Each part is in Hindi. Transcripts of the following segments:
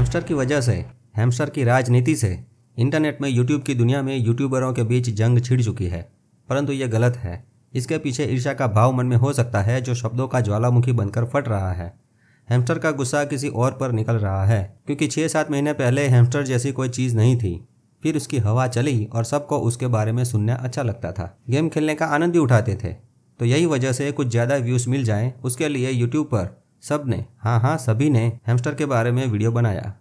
हैमस्टर की वजह से हैमस्टर की राजनीति से इंटरनेट में यूट्यूब की दुनिया में यूट्यूबरों के बीच जंग छिड़ चुकी है परंतु यह गलत है इसके पीछे ईर्षा का भाव मन में हो सकता है जो शब्दों का ज्वालामुखी बनकर फट रहा है हैमस्टर का गुस्सा किसी और पर निकल रहा है क्योंकि छः सात महीने पहले हैमस्टर जैसी कोई चीज़ नहीं थी फिर उसकी हवा चली और सबको उसके बारे में सुनना अच्छा लगता था गेम खेलने का आनंद भी उठाते थे तो यही वजह से कुछ ज़्यादा व्यूज़ मिल जाएं उसके लिए यूट्यूब पर सब ने हाँ हाँ सभी ने हैमस्टर के बारे में वीडियो बनाया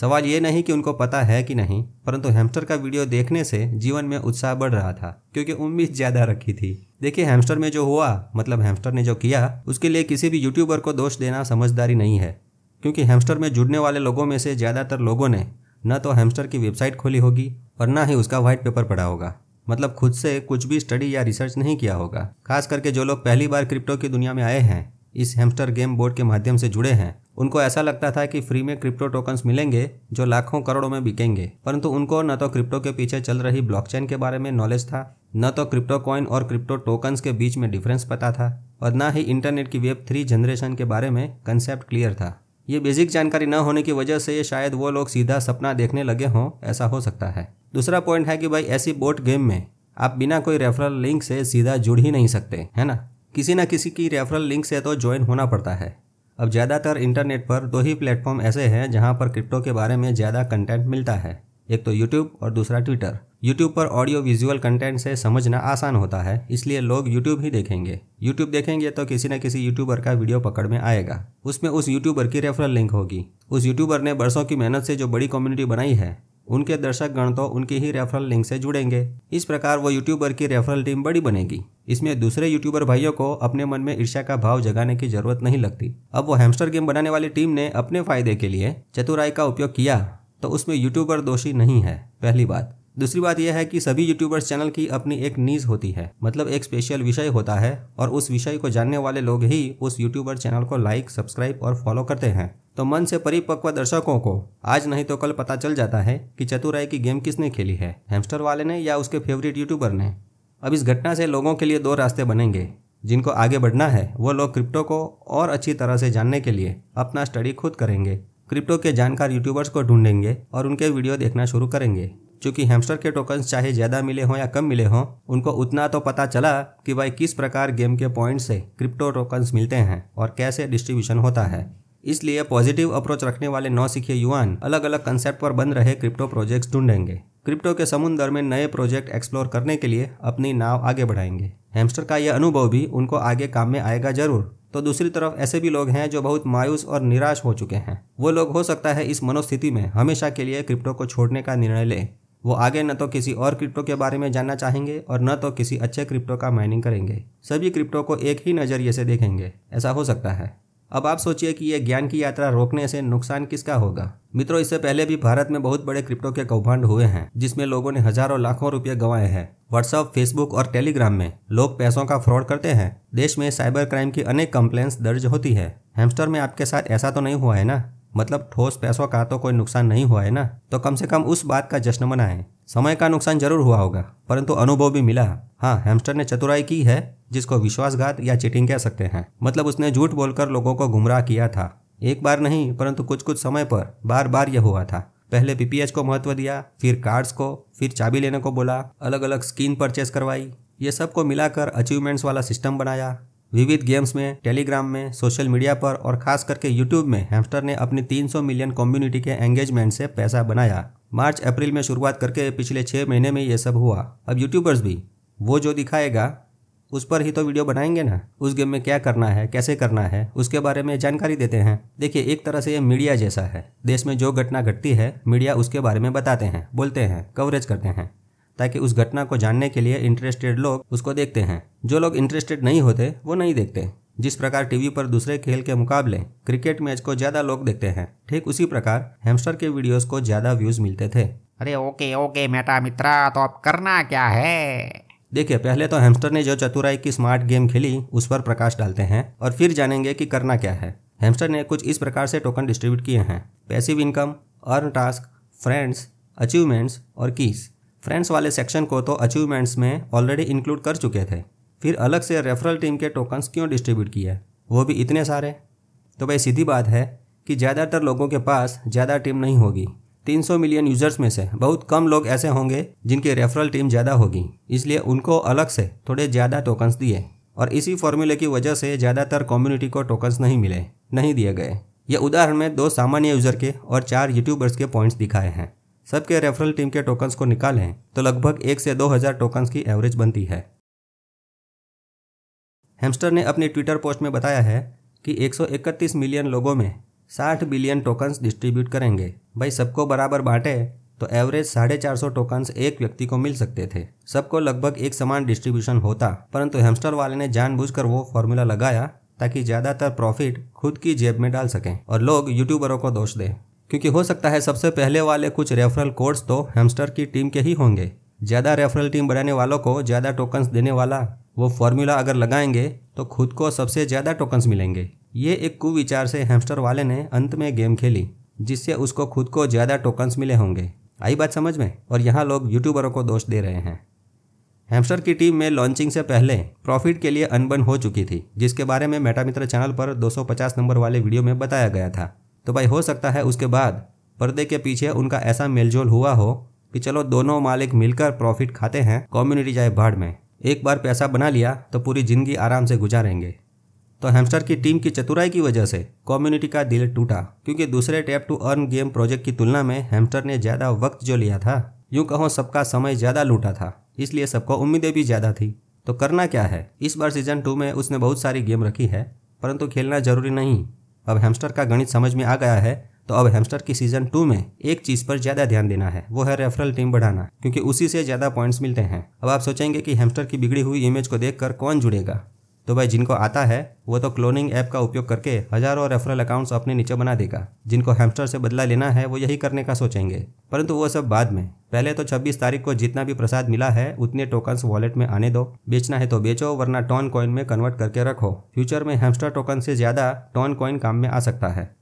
सवाल ये नहीं कि उनको पता है कि नहीं परंतु हैमस्टर का वीडियो देखने से जीवन में उत्साह बढ़ रहा था क्योंकि उम्मीद ज़्यादा रखी थी देखिए हैमस्टर में जो हुआ मतलब हैमस्टर ने जो किया उसके लिए किसी भी यूट्यूबर को दोष देना समझदारी नहीं है क्योंकि हैमस्टर में जुड़ने वाले लोगों में से ज़्यादातर लोगों ने न तो हैमस्टर की वेबसाइट खोली होगी और न ही उसका व्हाइट पेपर पढ़ा होगा मतलब खुद से कुछ भी स्टडी या रिसर्च नहीं किया होगा खास करके जो लोग पहली बार क्रिप्टो की दुनिया में आए हैं इस हेमस्टर गेम बोर्ड के माध्यम से जुड़े हैं उनको ऐसा लगता था कि फ्री में क्रिप्टो टोकन्स मिलेंगे जो लाखों करोड़ों में बिकेंगे परंतु उनको न तो क्रिप्टो के पीछे चल रही ब्लॉकचेन के बारे में नॉलेज था न तो क्रिप्टो कॉइन और क्रिप्टो टोकन्स के बीच में डिफरेंस पता था और न ही इंटरनेट की वेब थ्री जनरेशन के बारे में कंसेप्ट क्लियर था ये बेसिक जानकारी न होने की वजह से शायद वो लोग सीधा सपना देखने लगे हों ऐसा हो सकता है दूसरा पॉइंट है कि भाई ऐसी बोट गेम में आप बिना कोई रेफरल लिंक से सीधा जुड़ ही नहीं सकते है ना किसी न किसी की रेफरल लिंक से तो ज्वाइन होना पड़ता है अब ज़्यादातर इंटरनेट पर दो ही प्लेटफॉर्म ऐसे हैं जहाँ पर क्रिप्टो के बारे में ज़्यादा कंटेंट मिलता है एक तो यूट्यूब और दूसरा ट्विटर यूट्यूब पर ऑडियो विजुअल कंटेंट से समझना आसान होता है इसलिए लोग यूट्यूब ही देखेंगे यूट्यूब देखेंगे तो किसी न किसी यूट्यूबर का वीडियो पकड़ में आएगा उसमें उस यूट्यूबर की रेफरल लिंक होगी उस यूट्यूबर ने बरसों की मेहनत से जो बड़ी कम्युनिटी बनाई है उनके दर्शक गण तो उनकी ही रेफरल लिंक से जुड़ेंगे इस प्रकार वो यूट्यूबर की रेफरल टीम बड़ी बनेगी इसमें दूसरे यूट्यूबर भाइयों को अपने मन में ईर्षा का भाव जगाने की जरूरत नहीं लगती अब वो हैमस्टर गेम बनाने वाली टीम ने अपने फायदे के लिए चतुराई का उपयोग किया तो उसमें यूट्यूबर दोषी नहीं है पहली बात दूसरी बात यह है कि सभी यूट्यूबर्स चैनल की अपनी एक नीज होती है मतलब एक स्पेशल विषय होता है और उस विषय को जानने वाले लोग ही उस यूट्यूबर चैनल को लाइक सब्सक्राइब और फॉलो करते हैं तो मन से परिपक्व दर्शकों को आज नहीं तो कल पता चल जाता है कि चतुराई की गेम किसने खेली है हैमस्टर वाले ने या उसके फेवरेट यूट्यूबर ने अब इस घटना से लोगों के लिए दो रास्ते बनेंगे जिनको आगे बढ़ना है वो लोग क्रिप्टो को और अच्छी तरह से जानने के लिए अपना स्टडी खुद करेंगे क्रिप्टो के जानकार यूट्यूबर्स को ढूंढेंगे और उनके वीडियो देखना शुरू करेंगे चूँकि हैमस्टर के टोकन्स चाहे ज़्यादा मिले हों या कम मिले हों उनको उतना तो पता चला कि भाई किस प्रकार गेम के पॉइंट से क्रिप्टो टोकन्स मिलते हैं और कैसे डिस्ट्रीब्यूशन होता है इसलिए पॉजिटिव अप्रोच रखने वाले नौ सीखे युवान अलग अलग कंसेप्ट पर बन रहे क्रिप्टो प्रोजेक्ट्स ढूंढेंगे क्रिप्टो के समुद्र में नए प्रोजेक्ट एक्सप्लोर करने के लिए अपनी नाव आगे बढ़ाएंगे हेमस्टर का यह अनुभव भी उनको आगे काम में आएगा जरूर तो दूसरी तरफ ऐसे भी लोग हैं जो बहुत मायूस और निराश हो चुके हैं वो लोग हो सकता है इस मनोस्थिति में हमेशा के लिए क्रिप्टो को छोड़ने का निर्णय लें वो आगे न तो किसी और क्रिप्टो के बारे में जानना चाहेंगे और न तो किसी अच्छे क्रिप्टो का माइनिंग करेंगे सभी क्रिप्टो को एक ही नज़रिए से देखेंगे ऐसा हो सकता है अब आप सोचिए कि यह ज्ञान की यात्रा रोकने से नुकसान किसका होगा मित्रों इससे पहले भी भारत में बहुत बड़े क्रिप्टो के कौभांड हुए हैं जिसमें लोगों ने हजारों लाखों रुपये गंवाए हैं व्हाट्सएप फेसबुक और टेलीग्राम में लोग पैसों का फ्रॉड करते हैं देश में साइबर क्राइम की अनेक कंप्लेन दर्ज होती है हेमस्टर में आपके साथ ऐसा तो नहीं हुआ है ना मतलब ठोस पैसों का तो कोई नुकसान नहीं हुआ है ना तो कम से कम उस बात का जश्न मनाएं समय का नुकसान जरूर हुआ होगा परंतु अनुभव भी मिला हाँ हेमस्टर ने चतुराई की है जिसको विश्वासघात या चीटिंग कह सकते हैं मतलब उसने झूठ बोलकर लोगों को गुमराह किया था एक बार नहीं परंतु कुछ कुछ समय पर बार बार यह हुआ था पहले पीपीएच को महत्व दिया फिर कार्ड्स को फिर चाबी लेने को बोला अलग अलग स्किन परचेस करवाई ये सब को मिलाकर अचीवमेंट्स वाला सिस्टम बनाया विविध गेम्स में टेलीग्राम में सोशल मीडिया पर और खास करके यूट्यूब में हैमस्टर ने अपनी 300 मिलियन कम्युनिटी के एंगेजमेंट से पैसा बनाया मार्च अप्रैल में शुरुआत करके पिछले छः महीने में ये सब हुआ अब यूट्यूबर्स भी वो जो दिखाएगा उस पर ही तो वीडियो बनाएंगे ना उस गेम में क्या करना है कैसे करना है उसके बारे में जानकारी देते हैं देखिए एक तरह से ये मीडिया जैसा है देश में जो घटना घटती है मीडिया उसके बारे में बताते हैं बोलते हैं कवरेज करते हैं ताकि उस घटना को जानने के लिए इंटरेस्टेड लोग उसको देखते हैं जो लोग इंटरेस्टेड नहीं होते वो नहीं देखते जिस प्रकार टीवी पर दूसरे खेल के मुकाबले क्रिकेट मैच को ज़्यादा लोग देखते हैं ठीक उसी प्रकार हेमस्टर के वीडियोस को ज़्यादा व्यूज़ मिलते थे अरे ओके ओके मेटा मित्रा तो अब करना क्या है देखिए पहले तो हेमस्टर ने जो चतुराई की स्मार्ट गेम खेली उस पर प्रकाश डालते हैं और फिर जानेंगे कि करना क्या है हेमस्टर ने कुछ इस प्रकार से टोकन डिस्ट्रीब्यूट किए हैं passive income earn task friends achievements और कीस फ्रेंड्स वाले सेक्शन को तो अचीवमेंट्स में ऑलरेडी इंक्लूड कर चुके थे फिर अलग से रेफरल टीम के टोकन्स क्यों डिस्ट्रीब्यूट किए वो भी इतने सारे तो भाई सीधी बात है कि ज़्यादातर लोगों के पास ज़्यादा टीम नहीं होगी 300 मिलियन यूजर्स में से बहुत कम लोग ऐसे होंगे जिनके रेफरल टीम ज़्यादा होगी इसलिए उनको अलग से थोड़े ज़्यादा टोकन्स दिए और इसी फॉर्मूले की वजह से ज़्यादातर कम्युनिटी को टोकन्स नहीं मिले नहीं दिए गए ये उदाहरण में दो सामान्य यूज़र के और चार यूट्यूबर्स के पॉइंट्स दिखाए हैं सबके रेफरल टीम के टोकन्स को निकालें तो लगभग एक से दो हज़ार टोकन्स की एवरेज बनती है हेमस्टर ने अपनी ट्विटर पोस्ट में बताया है कि 131 मिलियन लोगों में 60 बिलियन टोकन्स डिस्ट्रीब्यूट करेंगे भाई सबको बराबर बांटे तो एवरेज साढ़े चार सौ टोकन्स एक व्यक्ति को मिल सकते थे सबको लगभग एक समान डिस्ट्रीब्यूशन होता परंतु हेम्स्टर वाले ने जानबूझकर वो फॉर्मूला लगाया ताकि ज़्यादातर प्रॉफिट खुद की जेब में डाल सकें और लोग यूट्यूबरों को दोष दें क्योंकि हो सकता है सबसे पहले वाले कुछ रेफरल कोड्स तो हेम्स्टर की टीम के ही होंगे ज़्यादा रेफरल टीम बनाने वालों को ज़्यादा टोकन्स देने वाला वो फॉर्मूला अगर लगाएंगे तो खुद को सबसे ज़्यादा टोकन्स मिलेंगे ये एक कुविचार से हैमस्टर वाले ने अंत में गेम खेली जिससे उसको खुद को ज़्यादा टोकन्स मिले होंगे आई बात समझ में और यहाँ लोग यूट्यूबरों को दोष दे रहे हैं हैमस्टर की टीम में लॉन्चिंग से पहले प्रॉफिट के लिए अनबन हो चुकी थी जिसके बारे में मेटामित्र चैनल पर 250 नंबर वाले वीडियो में बताया गया था तो भाई हो सकता है उसके बाद पर्दे के पीछे उनका ऐसा मेलजोल हुआ हो कि चलो दोनों मालिक मिलकर प्रॉफिट खाते हैं कम्युनिटी जाए भाड़ में एक बार पैसा बना लिया तो पूरी जिंदगी आराम से गुजारेंगे तो हैमस्टर की टीम की चतुराई की वजह से कम्युनिटी का दिल टूटा क्योंकि दूसरे tap to earn game project की तुलना में हैमस्टर ने ज़्यादा वक्त जो लिया था यूँ कहो सबका समय ज़्यादा लूटा था इसलिए सबको उम्मीदें भी ज़्यादा थी तो करना क्या है इस बार सीजन टू में उसने बहुत सारी गेम रखी है परंतु खेलना जरूरी नहीं अब हैमस्टर का गणित समझ में आ गया है तो अब हैमस्टर की सीजन टू में एक चीज पर ज्यादा ध्यान देना है वो है रेफरल टीम बढ़ाना क्योंकि उसी से ज्यादा पॉइंट्स मिलते हैं अब आप सोचेंगे कि हेमस्टर की बिगड़ी हुई इमेज को देखकर कौन जुड़ेगा तो भाई जिनको आता है वो तो क्लोनिंग ऐप का उपयोग करके हजारों रेफरल अकाउंट्स अपने नीचे बना देगा जिनको हैमस्टर से बदला लेना है वो यही करने का सोचेंगे परंतु वो सब बाद में पहले तो 26 तारीख को जितना भी प्रसाद मिला है उतने टोकन्स वॉलेट में आने दो बेचना है तो बेचो वरना टॉन कॉइन में कन्वर्ट करके रखो फ्यूचर में हेमस्टर टोकन से ज्यादा टॉन कॉइन काम में आ सकता है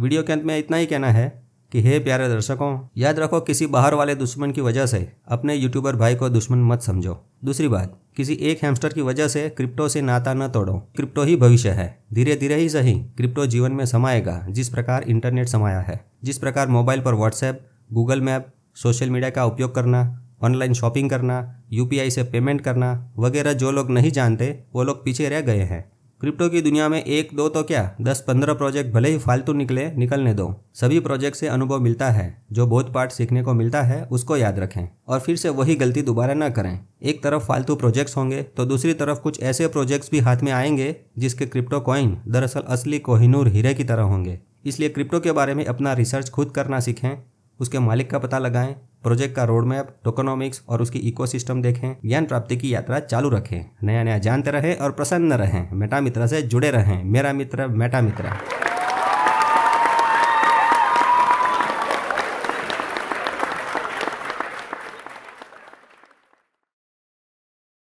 वीडियो के अंत में इतना ही कहना है कि हे प्यारे दर्शकों याद रखो किसी बाहर वाले दुश्मन की वजह से अपने यूट्यूबर भाई को दुश्मन मत समझो दूसरी बात किसी एक हैमस्टर की वजह से क्रिप्टो से नाता न तोड़ो क्रिप्टो ही भविष्य है धीरे धीरे ही सही क्रिप्टो जीवन में समाएगा जिस प्रकार इंटरनेट समाया है जिस प्रकार मोबाइल पर WhatsApp Google map social media का उपयोग करना ऑनलाइन शॉपिंग करना यूपीआई से पेमेंट करना वगैरह जो लोग नहीं जानते वो लोग पीछे रह गए हैं क्रिप्टो की दुनिया में एक दो तो क्या दस पंद्रह प्रोजेक्ट भले ही फालतू निकले निकलने दो सभी प्रोजेक्ट से अनुभव मिलता है जो बहुत पार्ट सीखने को मिलता है उसको याद रखें और फिर से वही गलती दोबारा ना करें एक तरफ फालतू प्रोजेक्ट्स होंगे तो दूसरी तरफ कुछ ऐसे प्रोजेक्ट्स भी हाथ में आएंगे जिसके क्रिप्टो कॉइन दरअसल असली कोहिनूर हीरे की तरह होंगे इसलिए क्रिप्टो के बारे में अपना रिसर्च खुद करना सीखें उसके मालिक का पता लगाएं प्रोजेक्ट का रोड मैप टोकोनॉमिक्स और उसकी इकोसिस्टम देखें ज्ञान प्राप्ति की यात्रा चालू रखें नया नया जानते रहें और प्रसन्न रहें मेटा मित्र से जुड़े रहें मेरा मित्र मेटा मित्र